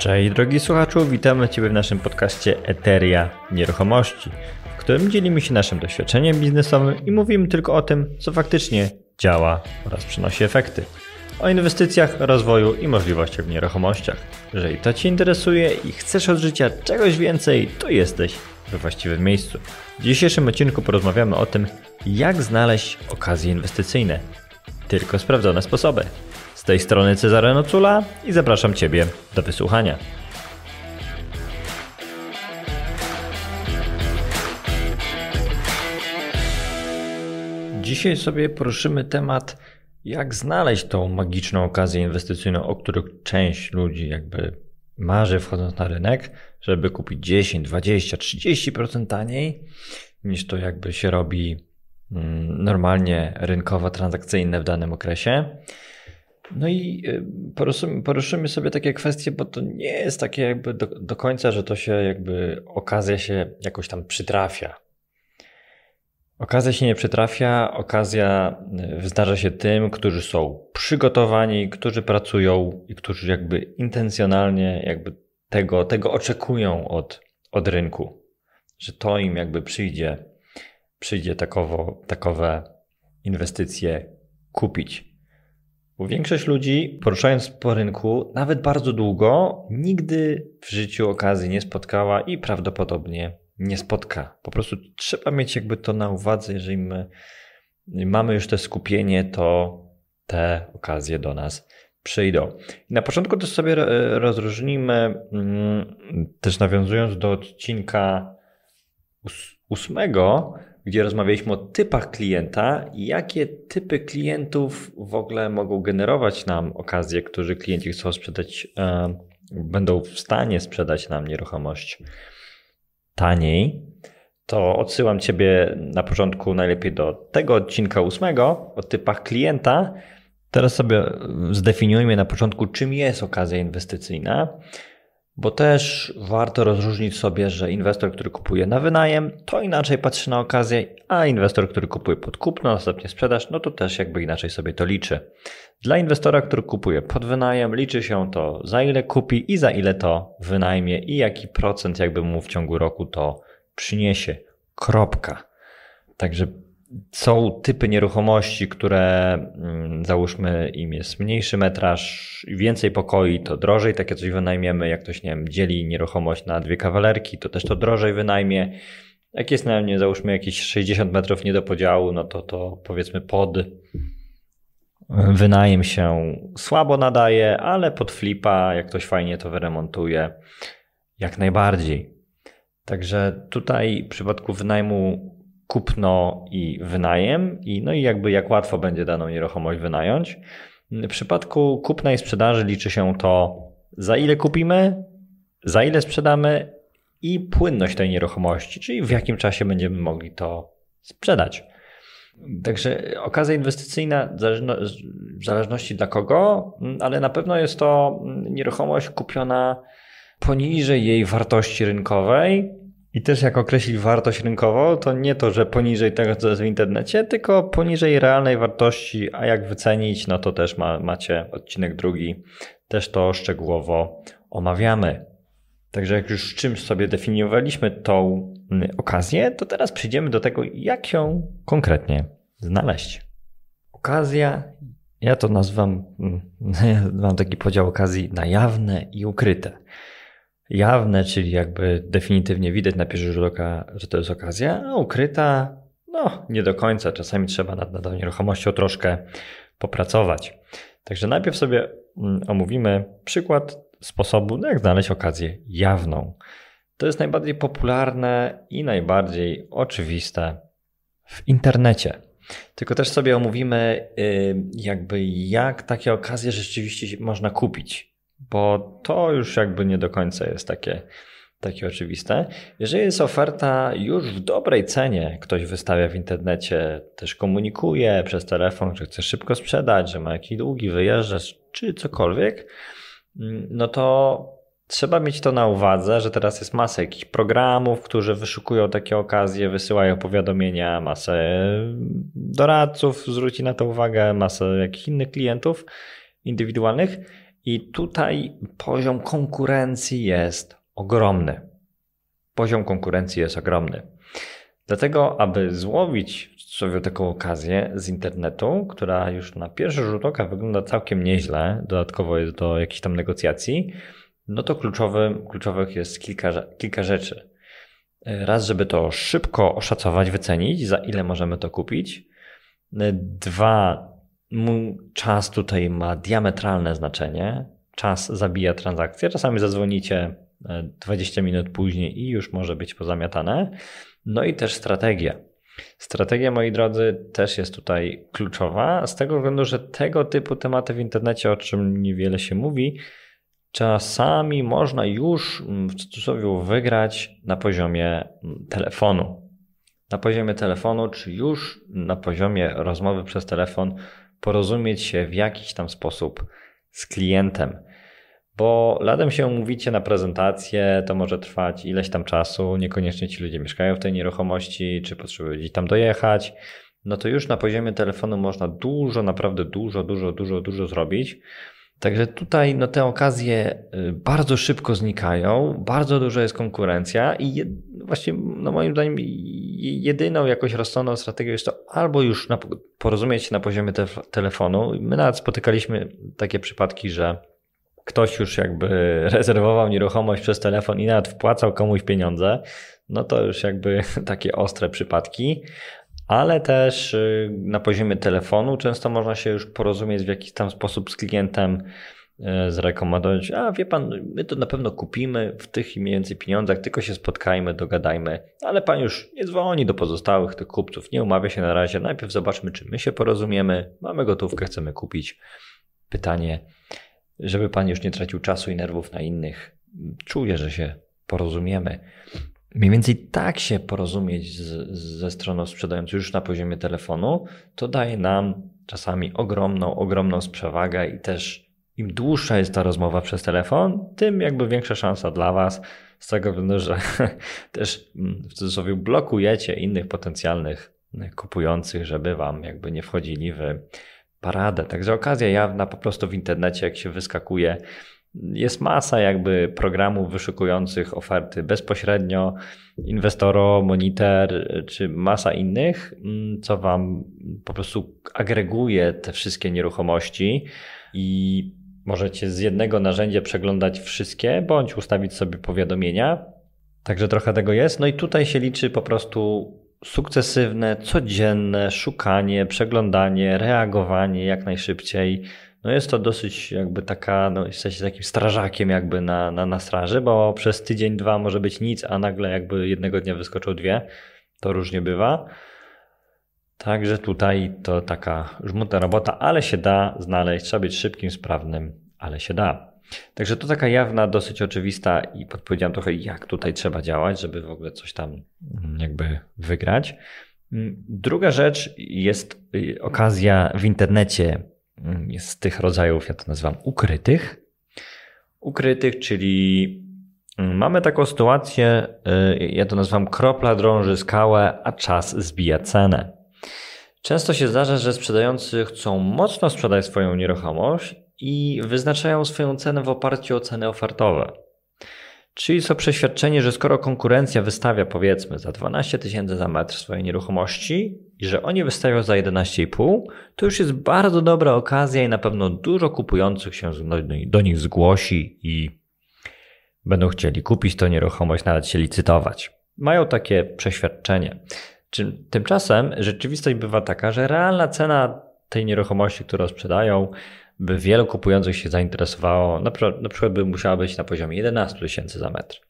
Cześć drogi słuchaczu, witamy Ciebie w naszym podcaście Eteria Nieruchomości, w którym dzielimy się naszym doświadczeniem biznesowym i mówimy tylko o tym, co faktycznie działa oraz przynosi efekty. O inwestycjach, rozwoju i możliwościach w nieruchomościach. Jeżeli to Cię interesuje i chcesz od życia czegoś więcej, to jesteś we właściwym miejscu. W dzisiejszym odcinku porozmawiamy o tym, jak znaleźć okazje inwestycyjne. Tylko sprawdzone sposoby. Z tej strony Cezary Nocula i zapraszam Ciebie do wysłuchania. Dzisiaj sobie poruszymy temat, jak znaleźć tą magiczną okazję inwestycyjną, o którą część ludzi jakby marzy wchodząc na rynek, żeby kupić 10, 20, 30% taniej niż to jakby się robi mm, normalnie rynkowo transakcyjne w danym okresie. No i y, poruszymy, poruszymy, sobie takie kwestie, bo to nie jest takie jakby do, do, końca, że to się jakby okazja się jakoś tam przytrafia. Okazja się nie przytrafia, okazja y, zdarza się tym, którzy są przygotowani, którzy pracują i którzy jakby intencjonalnie jakby tego, tego oczekują od, od rynku, że to im jakby przyjdzie, przyjdzie takowo, takowe inwestycje kupić. Bo większość ludzi, poruszając po rynku nawet bardzo długo, nigdy w życiu okazji nie spotkała i prawdopodobnie nie spotka. Po prostu trzeba mieć jakby to na uwadze, jeżeli my mamy już te skupienie, to te okazje do nas przyjdą. Na początku też sobie rozróżnimy, mm, też nawiązując do odcinka ósmego, gdzie rozmawialiśmy o typach klienta i jakie typy klientów w ogóle mogą generować nam okazje, którzy klienci chcą sprzedać, e, będą w stanie sprzedać nam nieruchomość taniej. To odsyłam Ciebie na początku najlepiej do tego odcinka ósmego o typach klienta. Teraz sobie zdefiniujmy na początku, czym jest okazja inwestycyjna. Bo też warto rozróżnić sobie, że inwestor, który kupuje na wynajem, to inaczej patrzy na okazję, a inwestor, który kupuje pod kupno, następnie sprzedaż, no to też jakby inaczej sobie to liczy. Dla inwestora, który kupuje pod wynajem, liczy się to za ile kupi i za ile to wynajmie i jaki procent jakby mu w ciągu roku to przyniesie. Kropka. Także są typy nieruchomości, które mm, załóżmy im jest mniejszy metraż i więcej pokoi, to drożej takie coś wynajmiemy. Jak ktoś nie wiem, dzieli nieruchomość na dwie kawalerki, to też to drożej wynajmie. Jak jest na mnie załóżmy jakieś 60 metrów nie do podziału, no to to powiedzmy pod e, wynajem się słabo nadaje, ale pod flipa, jak ktoś fajnie to wyremontuje, jak najbardziej. Także tutaj w przypadku wynajmu kupno i wynajem, i, no i jakby jak łatwo będzie daną nieruchomość wynająć. W przypadku kupna i sprzedaży liczy się to, za ile kupimy, za ile sprzedamy i płynność tej nieruchomości, czyli w jakim czasie będziemy mogli to sprzedać. Także okazja inwestycyjna w zależności dla kogo, ale na pewno jest to nieruchomość kupiona poniżej jej wartości rynkowej i też jak określić wartość rynkową, to nie to, że poniżej tego, co jest w internecie, tylko poniżej realnej wartości, a jak wycenić, no to też ma, macie odcinek drugi, też to szczegółowo omawiamy. Także jak już czymś sobie definiowaliśmy tą mm, okazję, to teraz przyjdziemy do tego, jak ją konkretnie znaleźć. Okazja, ja to nazywam, mm, mam taki podział okazji na jawne i ukryte jawne, czyli jakby definitywnie widać na pierwszy rzut oka, że to jest okazja, a ukryta, no nie do końca. Czasami trzeba nad, nad nieruchomością troszkę popracować. Także najpierw sobie mm, omówimy przykład sposobu, no, jak znaleźć okazję jawną. To jest najbardziej popularne i najbardziej oczywiste w internecie. Tylko też sobie omówimy, y, jakby jak takie okazje rzeczywiście można kupić bo to już jakby nie do końca jest takie, takie oczywiste. Jeżeli jest oferta już w dobrej cenie, ktoś wystawia w internecie, też komunikuje przez telefon, że chce szybko sprzedać, że ma jakiś długi wyjeżdża, czy cokolwiek, no to trzeba mieć to na uwadze, że teraz jest masa jakichś programów, którzy wyszukują takie okazje, wysyłają powiadomienia, masę doradców zwróci na to uwagę, masę jakichś innych klientów indywidualnych i tutaj poziom konkurencji jest ogromny. Poziom konkurencji jest ogromny. Dlatego, aby złowić sobie taką okazję z internetu, która już na pierwszy rzut oka wygląda całkiem nieźle, dodatkowo jest do jakichś tam negocjacji, no to kluczowym, kluczowych jest kilka, kilka rzeczy. Raz, żeby to szybko oszacować, wycenić, za ile możemy to kupić. Dwa, czas tutaj ma diametralne znaczenie. Czas zabija transakcję. Czasami zadzwonicie 20 e, minut później i już może być pozamiatane. No i też strategia. Strategia, moi drodzy, też jest tutaj kluczowa, z tego względu, że tego typu tematy w internecie, o czym niewiele się mówi, czasami można już mm, w cudzysłowie wygrać na poziomie mm, telefonu. Na poziomie telefonu, czy już na poziomie rozmowy przez telefon porozumieć się w jakiś tam sposób z klientem. Bo latem się umówicie na prezentację, to może trwać ileś tam czasu, niekoniecznie ci ludzie mieszkają w tej nieruchomości, czy potrzebują gdzieś tam dojechać. No to już na poziomie telefonu można dużo, naprawdę dużo, dużo, dużo, dużo zrobić. Także tutaj no, te okazje y, bardzo szybko znikają, bardzo duża jest konkurencja i jed, właśnie no, moim zdaniem jedyną jakoś rozsądną strategią jest to albo już na, porozumieć się na poziomie te, telefonu. My nawet spotykaliśmy takie przypadki, że ktoś już jakby rezerwował nieruchomość przez telefon i nawet wpłacał komuś pieniądze, no to już jakby takie ostre przypadki ale też y, na poziomie telefonu często można się już porozumieć w jakiś tam sposób z klientem, y, zrekomendować, a wie pan, my to na pewno kupimy w tych mniej więcej pieniądzach, tylko się spotkajmy, dogadajmy, ale pan już nie dzwoni do pozostałych tych kupców, nie umawia się na razie, najpierw zobaczmy, czy my się porozumiemy, mamy gotówkę, chcemy kupić. Pytanie, żeby pan już nie tracił czasu i nerwów na innych, czuję, że się porozumiemy mniej więcej tak się porozumieć z, ze stroną sprzedającą już na poziomie telefonu, to daje nam czasami ogromną, ogromną przewagę i też im dłuższa jest ta rozmowa przez telefon, tym jakby większa szansa dla Was z tego względu, że też mm, w cudzysłowie blokujecie innych potencjalnych kupujących, żeby Wam jakby nie wchodzili w paradę. Także okazja jawna po prostu w internecie, jak się wyskakuje jest masa jakby programów wyszukujących oferty bezpośrednio, Inwestoro, Monitor czy masa innych, mm, co Wam po prostu agreguje te wszystkie nieruchomości i możecie z jednego narzędzia przeglądać wszystkie bądź ustawić sobie powiadomienia. Także trochę tego jest. No i tutaj się liczy po prostu sukcesywne, codzienne szukanie, przeglądanie, reagowanie jak najszybciej no jest to dosyć jakby taka, no jesteście takim strażakiem jakby na, na, na straży, bo przez tydzień, dwa może być nic, a nagle jakby jednego dnia wyskoczył dwie. To różnie bywa. Także tutaj to taka żmudna robota, ale się da znaleźć. Trzeba być szybkim, sprawnym, ale się da. Także to taka jawna, dosyć oczywista i podpowiedziałem trochę, jak tutaj trzeba działać, żeby w ogóle coś tam mm, jakby wygrać. Mm, druga rzecz jest y, okazja w internecie Mm, z tych rodzajów, ja to nazywam ukrytych. Ukrytych, czyli mm, mamy taką sytuację, y, ja to nazywam kropla drąży skałę, a czas zbija cenę. Często się zdarza, że sprzedający chcą mocno sprzedać swoją nieruchomość i wyznaczają swoją cenę w oparciu o ceny ofertowe. Czyli co przeświadczenie, że skoro konkurencja wystawia powiedzmy za 12 tysięcy za metr swojej nieruchomości i że oni wystawią za 11,5, to już jest bardzo dobra okazja i na pewno dużo kupujących się do nich zgłosi i będą chcieli kupić tę nieruchomość, nawet się licytować. Mają takie przeświadczenie. Tymczasem rzeczywistość bywa taka, że realna cena tej nieruchomości, którą sprzedają, by wielu kupujących się zainteresowało, na przykład, na przykład by musiała być na poziomie 11 tysięcy za metr.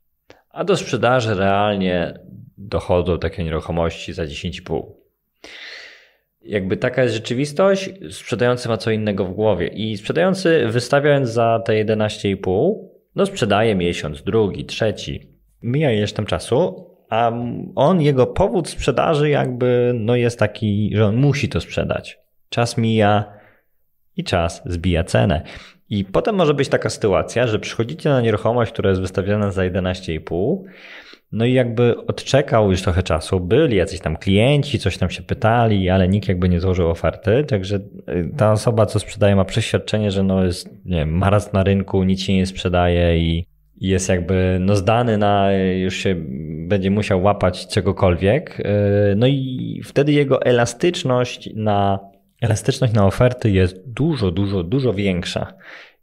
A do sprzedaży realnie dochodzą takie nieruchomości za 10,5. Jakby taka jest rzeczywistość, sprzedający ma co innego w głowie i sprzedający wystawiając za te 11,5, no sprzedaje miesiąc, drugi, trzeci, mija jeszcze tam czasu, a on, jego powód sprzedaży jakby no jest taki, że on musi to sprzedać czas mija i czas zbija cenę. I potem może być taka sytuacja, że przychodzicie na nieruchomość, która jest wystawiona za 11,5, no i jakby odczekał już trochę czasu, byli jacyś tam klienci, coś tam się pytali, ale nikt jakby nie złożył oferty, także y, ta osoba, co sprzedaje, ma przeświadczenie, że no jest nie wiem, maraz na rynku, nic się nie sprzedaje i jest jakby no zdany na, już się będzie musiał łapać czegokolwiek, y, no i wtedy jego elastyczność na elastyczność na oferty jest dużo, dużo, dużo większa.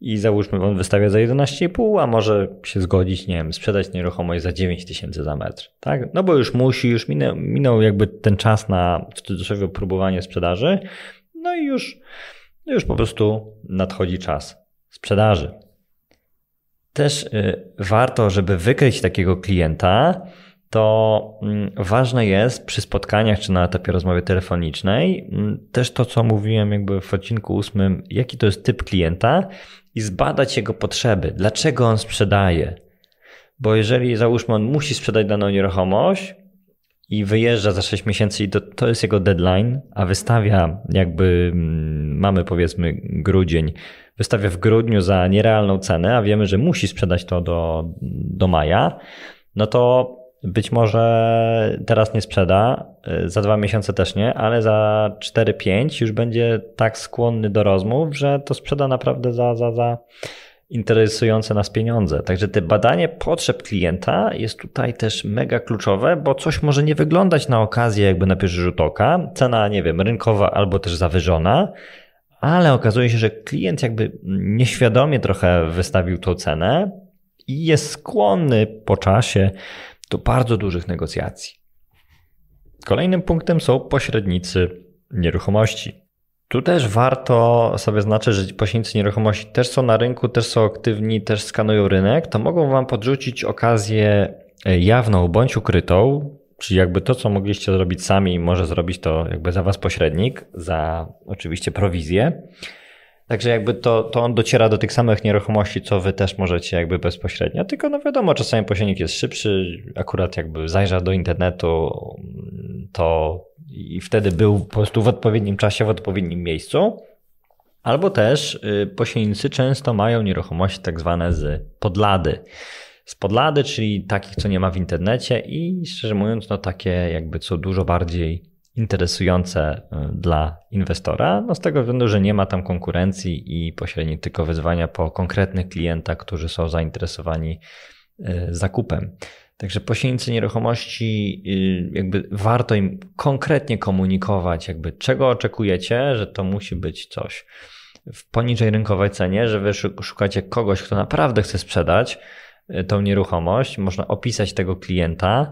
I załóżmy, on wystawia za 11,5, a może się zgodzić, nie wiem, sprzedać nieruchomość za 9000 tysięcy za metr, tak? No bo już musi, już minął, minął jakby ten czas na w cudzysłowie próbowanie sprzedaży, no i już, już po prostu nadchodzi czas sprzedaży. Też y, warto, żeby wykryć takiego klienta, to mm, ważne jest przy spotkaniach czy na etapie rozmowy telefonicznej, mm, też to, co mówiłem jakby w odcinku ósmym, jaki to jest typ klienta i zbadać jego potrzeby, dlaczego on sprzedaje. Bo jeżeli załóżmy, on musi sprzedać daną nieruchomość i wyjeżdża za 6 miesięcy i to, to jest jego deadline, a wystawia jakby, mm, mamy powiedzmy grudzień, wystawia w grudniu za nierealną cenę, a wiemy, że musi sprzedać to do, do maja, no to być może teraz nie sprzeda, y, za dwa miesiące też nie, ale za 4-5 już będzie tak skłonny do rozmów, że to sprzeda naprawdę za, za, za interesujące nas pieniądze. Także te badanie potrzeb klienta jest tutaj też mega kluczowe, bo coś może nie wyglądać na okazję jakby na pierwszy rzut oka, cena, nie wiem, rynkowa albo też zawyżona, ale okazuje się, że klient jakby nieświadomie trochę wystawił tą cenę i jest skłonny po czasie do bardzo dużych negocjacji. Kolejnym punktem są pośrednicy nieruchomości. Tu też warto sobie znaczyć, że pośrednicy nieruchomości też są na rynku, też są aktywni, też skanują rynek, to mogą Wam podrzucić okazję e, jawną bądź ukrytą, czyli jakby to, co mogliście zrobić sami, może zrobić to jakby za Was pośrednik, za oczywiście prowizję. Także jakby to, to on dociera do tych samych nieruchomości, co wy też możecie jakby bezpośrednio, tylko no wiadomo, czasami posiednik jest szybszy, akurat jakby zajrza do internetu, to i wtedy był po prostu w odpowiednim czasie, w odpowiednim miejscu. Albo też y, posienicy często mają nieruchomości tak zwane z podlady. Z podlady, czyli takich, co nie ma w internecie i szczerze mówiąc, no takie jakby co dużo bardziej interesujące y, dla inwestora, no z tego względu, że nie ma tam konkurencji i pośrednik tylko wyzwania po konkretnych klientach, którzy są zainteresowani y, zakupem. Także pośrednicy nieruchomości, y, jakby warto im konkretnie komunikować, jakby czego oczekujecie, że to musi być coś w poniżej rynkowej cenie, że wy szukacie kogoś, kto naprawdę chce sprzedać tą nieruchomość, można opisać tego klienta,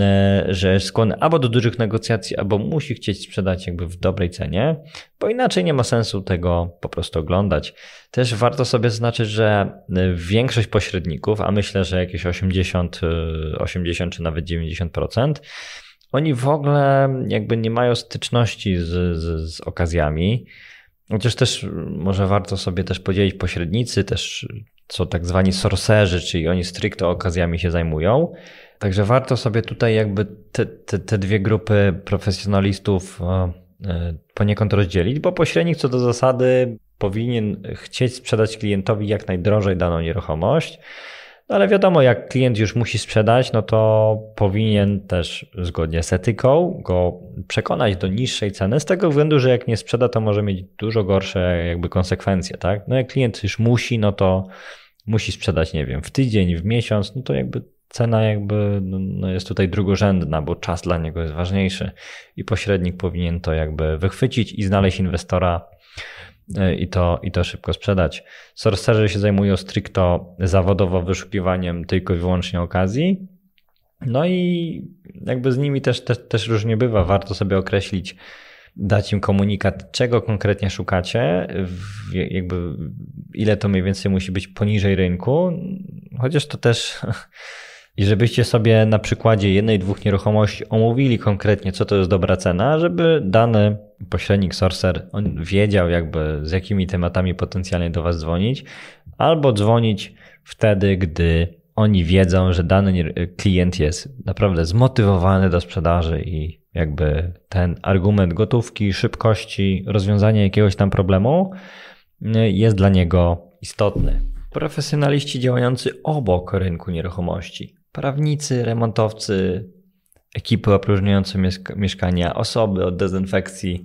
E, że jest skłonny albo do dużych negocjacji, albo musi chcieć sprzedać jakby w dobrej cenie, bo inaczej nie ma sensu tego po prostu oglądać. Też warto sobie zaznaczyć, że e, większość pośredników, a myślę, że jakieś 80, 80 e, czy nawet 90%, oni w ogóle jakby nie mają styczności z, z, z okazjami. Chociaż też może warto sobie też podzielić pośrednicy, też co tak zwani sorcerzy, czyli oni stricte okazjami się zajmują. Także warto sobie tutaj jakby te, te, te dwie grupy profesjonalistów e, e, poniekąd rozdzielić, bo pośrednik co do zasady powinien chcieć sprzedać klientowi jak najdrożej daną nieruchomość. No ale wiadomo, jak klient już musi sprzedać, no to powinien też zgodnie z etyką go przekonać do niższej ceny, z tego względu, że jak nie sprzeda, to może mieć dużo gorsze jakby konsekwencje, tak? No jak klient już musi, no to musi sprzedać, nie wiem, w tydzień, w miesiąc, no to jakby cena jakby no, no, jest tutaj drugorzędna, bo czas dla niego jest ważniejszy i pośrednik powinien to jakby wychwycić i znaleźć inwestora e, i to, i to szybko sprzedać. Sorcerzy się zajmują stricto zawodowo wyszukiwaniem tylko i wyłącznie okazji. No i jakby z nimi też, też, też różnie bywa. Warto sobie określić, dać im komunikat, czego konkretnie szukacie, jakby ile to mniej więcej musi być poniżej rynku, chociaż to też I żebyście sobie na przykładzie jednej, dwóch nieruchomości omówili konkretnie, co to jest dobra cena, żeby dany pośrednik, sorcer, on wiedział jakby z jakimi tematami potencjalnie do Was dzwonić, albo dzwonić wtedy, gdy oni wiedzą, że dany klient jest naprawdę zmotywowany do sprzedaży i jakby ten argument gotówki, szybkości, rozwiązania jakiegoś tam problemu y, jest dla niego istotny. Profesjonaliści działający obok rynku nieruchomości, prawnicy, remontowcy, ekipy opróżniające mieszkania, osoby od dezynfekcji,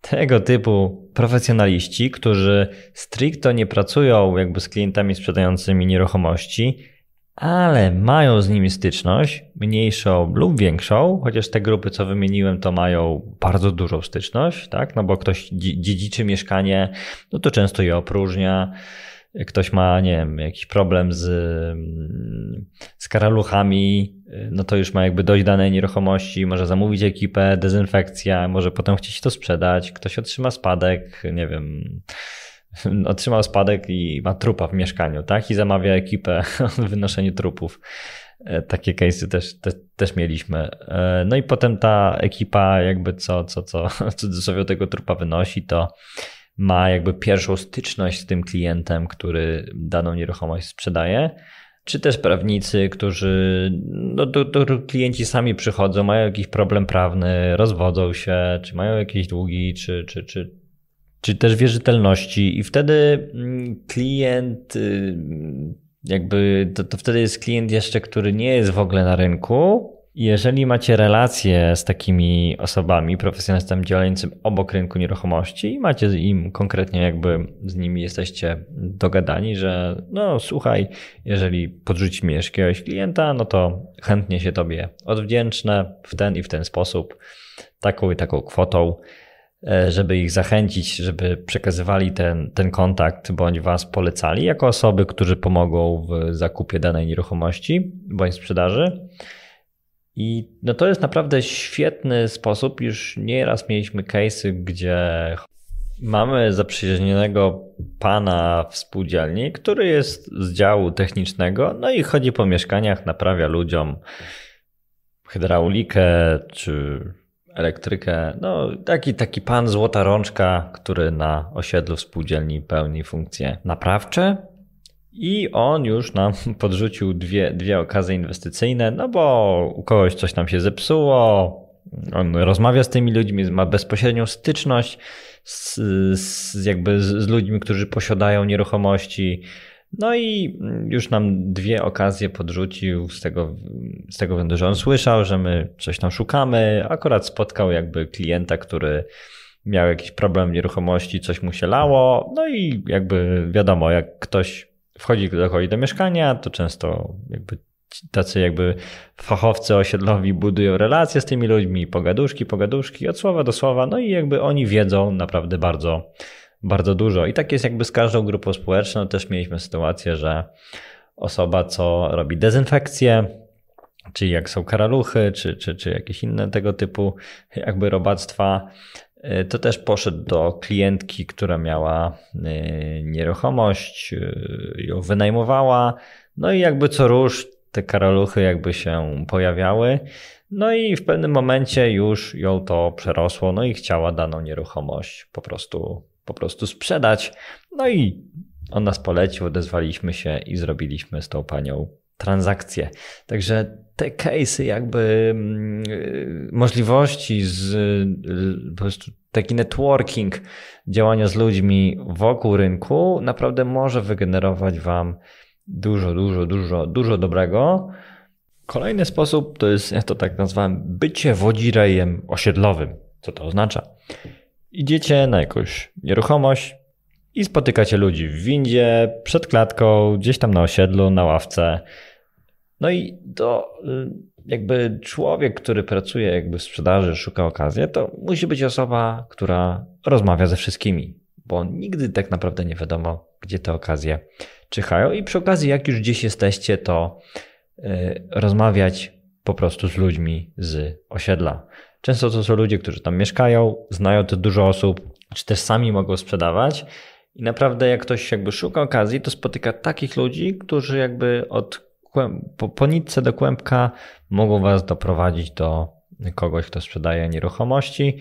tego typu profesjonaliści, którzy stricto nie pracują jakby z klientami sprzedającymi nieruchomości, ale mają z nimi styczność, mniejszą lub większą, chociaż te grupy, co wymieniłem, to mają bardzo dużą styczność, tak? No bo ktoś dziedziczy mieszkanie, no to często je opróżnia ktoś ma, nie wiem, jakiś problem z, z karaluchami, no to już ma jakby dość danej nieruchomości, może zamówić ekipę, dezynfekcja, może potem chcieć to sprzedać, ktoś otrzyma spadek, nie wiem, otrzymał spadek i ma trupa w mieszkaniu, tak? I zamawia ekipę wynoszenie trupów. E, takie case'y też, te, też mieliśmy. E, no i potem ta ekipa jakby co, co, co co cudzysłowie tego trupa wynosi, to ma jakby pierwszą styczność z tym klientem, który daną nieruchomość sprzedaje, czy też prawnicy, którzy, no, do, do klienci sami przychodzą, mają jakiś problem prawny, rozwodzą się, czy mają jakieś długi, czy, czy, czy, czy też wierzytelności, i wtedy mm, klient, y, jakby to, to wtedy jest klient jeszcze, który nie jest w ogóle na rynku, jeżeli macie relacje z takimi osobami, profesjonalistami działającym obok rynku nieruchomości i macie z im konkretnie jakby z nimi jesteście dogadani, że no słuchaj, jeżeli podrzuci mi jakiegoś klienta, no to chętnie się tobie odwdzięczne w ten i w ten sposób, taką i taką kwotą, e, żeby ich zachęcić, żeby przekazywali ten, ten kontakt bądź was polecali jako osoby, którzy pomogą w zakupie danej nieruchomości bądź sprzedaży. I no to jest naprawdę świetny sposób. Już nieraz mieliśmy case'y, gdzie mamy zaprzyjaźnionego pana w spółdzielni, który jest z działu technicznego, no i chodzi po mieszkaniach, naprawia ludziom hydraulikę czy elektrykę. No, taki, taki pan złota rączka, który na osiedlu spółdzielni pełni funkcje naprawcze, i on już nam podrzucił dwie, dwie okazje inwestycyjne, no bo u kogoś coś tam się zepsuło, on rozmawia z tymi ludźmi, ma bezpośrednią styczność z, z jakby z ludźmi, którzy posiadają nieruchomości. No i już nam dwie okazje podrzucił z tego, z tego względu, że on słyszał, że my coś tam szukamy. Akurat spotkał jakby klienta, który miał jakiś problem nieruchomości, coś mu się lało. No i jakby wiadomo, jak ktoś wchodzi dochodzi do mieszkania, to często jakby tacy jakby fachowcy osiedlowi budują relacje z tymi ludźmi, pogaduszki, pogaduszki, od słowa do słowa, no i jakby oni wiedzą naprawdę bardzo, bardzo dużo. I tak jest jakby z każdą grupą społeczną. Też mieliśmy sytuację, że osoba, co robi dezynfekcję, czyli jak są karaluchy, czy, czy, czy jakieś inne tego typu jakby robactwa, E, to też poszedł do klientki, która miała e, nieruchomość, e, ją wynajmowała. No i jakby co róż te karaluchy jakby się pojawiały. No i w pewnym momencie już ją to przerosło, no i chciała daną nieruchomość po prostu, po prostu sprzedać. No i on nas polecił, odezwaliśmy się i zrobiliśmy z tą panią transakcję. Także te case'y jakby mm, y, możliwości z y, po prostu taki networking działania z ludźmi wokół rynku naprawdę może wygenerować wam dużo, dużo, dużo, dużo dobrego. Kolejny sposób to jest, ja to tak nazwałem, bycie wodzirejem osiedlowym. Co to oznacza? Idziecie na jakąś nieruchomość i spotykacie ludzi w windzie, przed klatką, gdzieś tam na osiedlu, na ławce no i to y, jakby człowiek, który pracuje jakby w sprzedaży, szuka okazji, to musi być osoba, która rozmawia ze wszystkimi, bo nigdy tak naprawdę nie wiadomo, gdzie te okazje czyhają. I przy okazji, jak już gdzieś jesteście, to y, rozmawiać po prostu z ludźmi z osiedla. Często to są ludzie, którzy tam mieszkają, znają to dużo osób, czy też sami mogą sprzedawać. I naprawdę, jak ktoś jakby szuka okazji, to spotyka takich ludzi, którzy jakby od po, po nitce do kłębka mogą Was doprowadzić do kogoś, kto sprzedaje nieruchomości.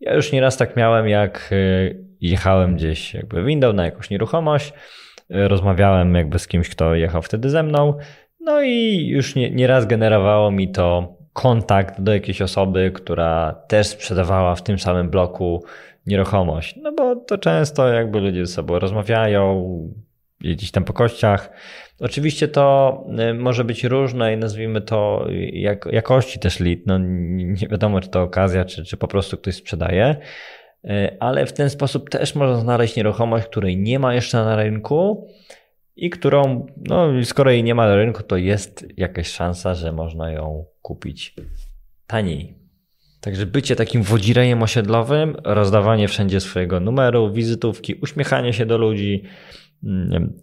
Ja już nieraz tak miałem, jak y, jechałem gdzieś jakby windą na jakąś nieruchomość, y, rozmawiałem jakby z kimś, kto jechał wtedy ze mną, no i już nie, nieraz generowało mi to kontakt do jakiejś osoby, która też sprzedawała w tym samym bloku nieruchomość. No bo to często jakby ludzie ze sobą rozmawiają, gdzieś tam po kościach, Oczywiście to y, może być różne i nazwijmy to y, jak, jakości też lead. No, nie wiadomo, czy to okazja, czy, czy po prostu ktoś sprzedaje, y, ale w ten sposób też można znaleźć nieruchomość, której nie ma jeszcze na rynku i którą, no skoro jej nie ma na rynku, to jest jakaś szansa, że można ją kupić taniej. Także bycie takim wodzirejem osiedlowym, rozdawanie wszędzie swojego numeru, wizytówki, uśmiechanie się do ludzi,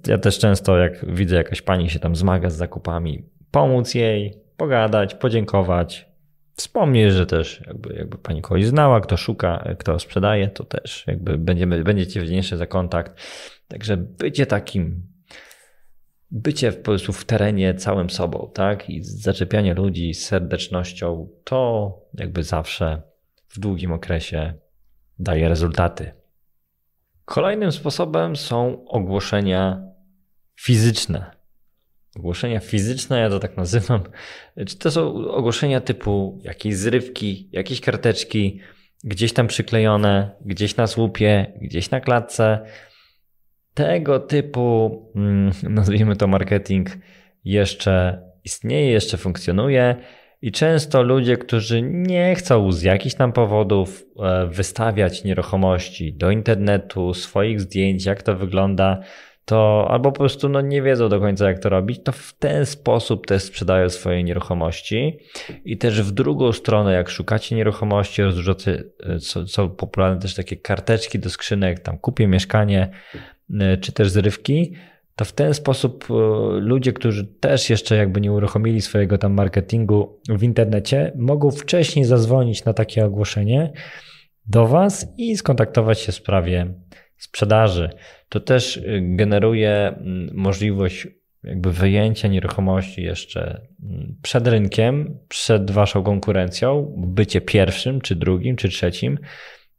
ja też często, jak widzę, jakaś pani się tam zmaga z zakupami, pomóc jej, pogadać, podziękować. Wspomnieć, że też jakby, jakby pani kogoś znała, kto szuka, kto sprzedaje, to też jakby będziemy, będziecie wdzięczni za kontakt. Także bycie takim, bycie po prostu w terenie całym sobą, tak? I zaczepianie ludzi z serdecznością, to jakby zawsze w długim okresie daje rezultaty. Kolejnym sposobem są ogłoszenia fizyczne. Ogłoszenia fizyczne, ja to tak nazywam. Czy to są ogłoszenia typu jakieś zrywki, jakieś karteczki, gdzieś tam przyklejone, gdzieś na słupie, gdzieś na klatce. Tego typu, mm, nazwijmy to marketing, jeszcze istnieje, jeszcze funkcjonuje. I często ludzie, którzy nie chcą z jakichś tam powodów e, wystawiać nieruchomości do internetu, swoich zdjęć, jak to wygląda, to albo po prostu no, nie wiedzą do końca, jak to robić, to w ten sposób też sprzedają swoje nieruchomości. I też w drugą stronę, jak szukacie nieruchomości, rozrzucacie, e, są popularne też takie karteczki do skrzynek, tam kupię mieszkanie, e, czy też zrywki to w ten sposób e, ludzie, którzy też jeszcze jakby nie uruchomili swojego tam marketingu w internecie, mogą wcześniej zadzwonić na takie ogłoszenie do Was i skontaktować się w sprawie sprzedaży. To też e, generuje mm, możliwość jakby wyjęcia nieruchomości jeszcze mm, przed rynkiem, przed Waszą konkurencją, bycie pierwszym, czy drugim, czy trzecim,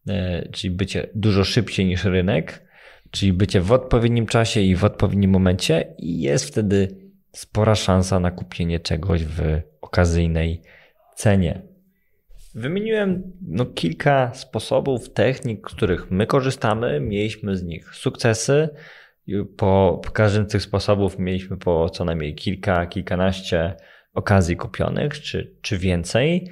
e, czyli bycie dużo szybciej niż rynek Czyli bycie w odpowiednim czasie i w odpowiednim momencie, i jest wtedy spora szansa na kupienie czegoś w okazyjnej cenie. Wymieniłem no, kilka sposobów, technik, z których my korzystamy. Mieliśmy z nich sukcesy. Po, każdym z tych sposobów mieliśmy po co najmniej kilka, kilkanaście okazji kupionych, czy, czy więcej.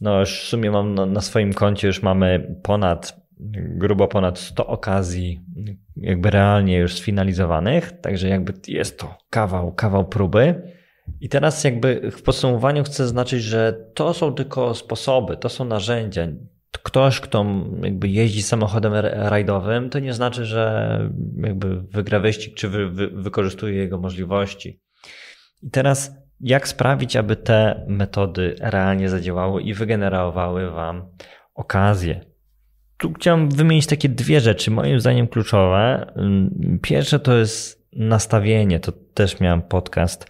No już w sumie mam no, na swoim koncie już mamy ponad grubo ponad 100 okazji jakby realnie już sfinalizowanych, także jakby jest to kawał, kawał próby. I teraz jakby w podsumowaniu chcę znaczyć, że to są tylko sposoby, to są narzędzia. Ktoś, kto jakby jeździ samochodem rajdowym, to nie znaczy, że jakby wygra wyścig, czy wy, wy, wykorzystuje jego możliwości. I teraz jak sprawić, aby te metody realnie zadziałały i wygenerowały Wam okazję? tu chciałem wymienić takie dwie rzeczy, moim zdaniem kluczowe. Pierwsze to jest nastawienie, to też miałem podcast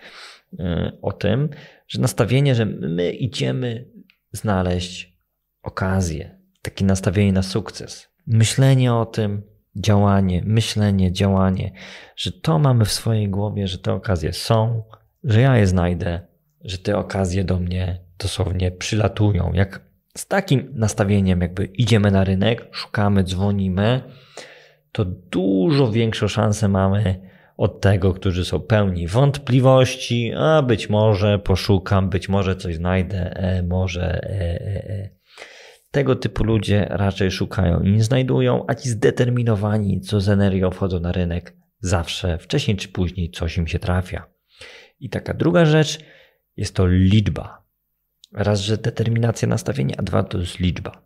y, o tym, że nastawienie, że my idziemy znaleźć okazję, takie nastawienie na sukces. Myślenie o tym, działanie, myślenie, działanie, że to mamy w swojej głowie, że te okazje są, że ja je znajdę, że te okazje do mnie dosłownie przylatują, jak z takim nastawieniem, jakby idziemy na rynek, szukamy, dzwonimy, to dużo większe szanse mamy od tego, którzy są pełni wątpliwości, a być może poszukam, być może coś znajdę, e, może. E, e, e, Tego typu ludzie raczej szukają i nie znajdują, a ci zdeterminowani, co z energią wchodzą na rynek, zawsze wcześniej czy później coś im się trafia. I taka druga rzecz jest to liczba. Raz, że determinacja, nastawienie, a dwa to jest liczba.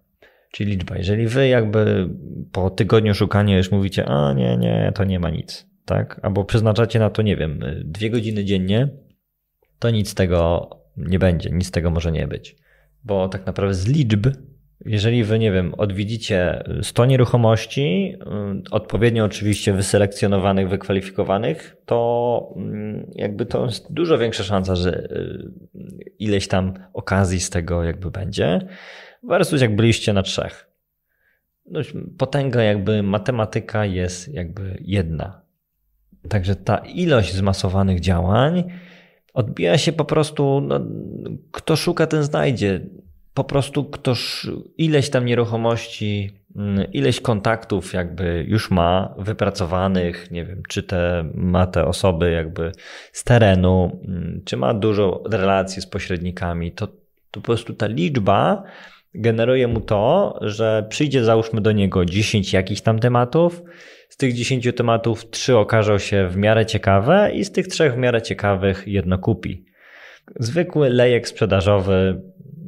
Czyli liczba. Jeżeli wy jakby po tygodniu szukania już mówicie, a nie, nie, to nie ma nic, tak? Albo przeznaczacie na to, nie wiem, dwie godziny dziennie, to nic z tego nie będzie, nic z tego może nie być. Bo tak naprawdę z liczb, jeżeli wy, nie wiem, odwiedzicie 100 nieruchomości, y, odpowiednio oczywiście wyselekcjonowanych, wykwalifikowanych, to mm, jakby to jest dużo większa szansa, że y, ileś tam okazji z tego jakby będzie, versus jak byliście na trzech. No, potęga jakby matematyka jest jakby jedna. Także ta ilość zmasowanych działań odbija się po prostu, no, kto szuka, ten znajdzie po prostu ktoś ileś tam nieruchomości, mm, ileś kontaktów jakby już ma wypracowanych, nie wiem, czy te, ma te osoby jakby z terenu, mm, czy ma dużo relacji z pośrednikami, to, to po prostu ta liczba generuje mu to, że przyjdzie załóżmy do niego 10 jakichś tam tematów, z tych 10 tematów 3 okażą się w miarę ciekawe i z tych trzech w miarę ciekawych jedno kupi. Zwykły lejek sprzedażowy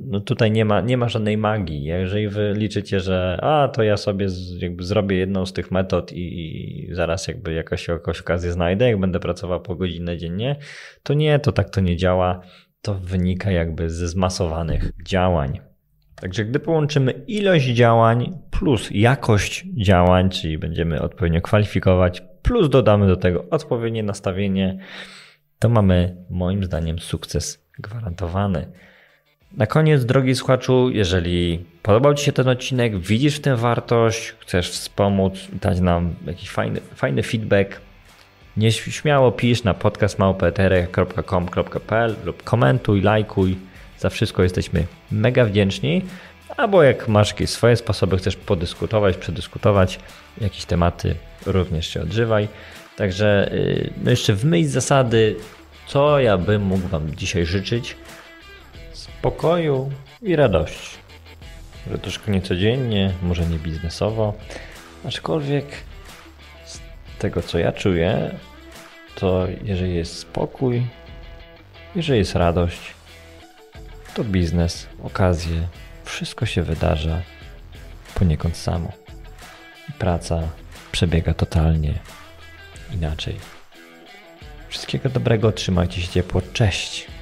no tutaj nie ma, nie ma żadnej magii. Jeżeli wy liczycie, że a to ja sobie z, jakby zrobię jedną z tych metod i, i zaraz jakby jakoś, jakoś okazję znajdę, jak będę pracował po godzinę dziennie, to nie, to tak to nie działa. To wynika jakby ze zmasowanych działań. Także gdy połączymy ilość działań plus jakość działań, czyli będziemy odpowiednio kwalifikować, plus dodamy do tego odpowiednie nastawienie, to mamy moim zdaniem sukces gwarantowany. Na koniec, drogi słuchaczu, jeżeli podobał Ci się ten odcinek, widzisz w tym wartość, chcesz wspomóc, dać nam jakiś fajny, fajny feedback, nieśmiało pisz na podcastmałpeterek.com.pl lub komentuj, lajkuj. Za wszystko jesteśmy mega wdzięczni. Albo jak masz jakieś swoje sposoby, chcesz podyskutować, przedyskutować jakieś tematy, również się odżywaj. Także y, no jeszcze w myśl zasady, co ja bym mógł Wam dzisiaj życzyć – spokoju i radości. Może troszkę niecodziennie, może nie biznesowo, aczkolwiek z tego co ja czuję, to jeżeli jest spokój, jeżeli jest radość, to biznes, okazje, wszystko się wydarza poniekąd samo. praca przebiega totalnie inaczej. Wszystkiego dobrego, trzymajcie się ciepło, cześć!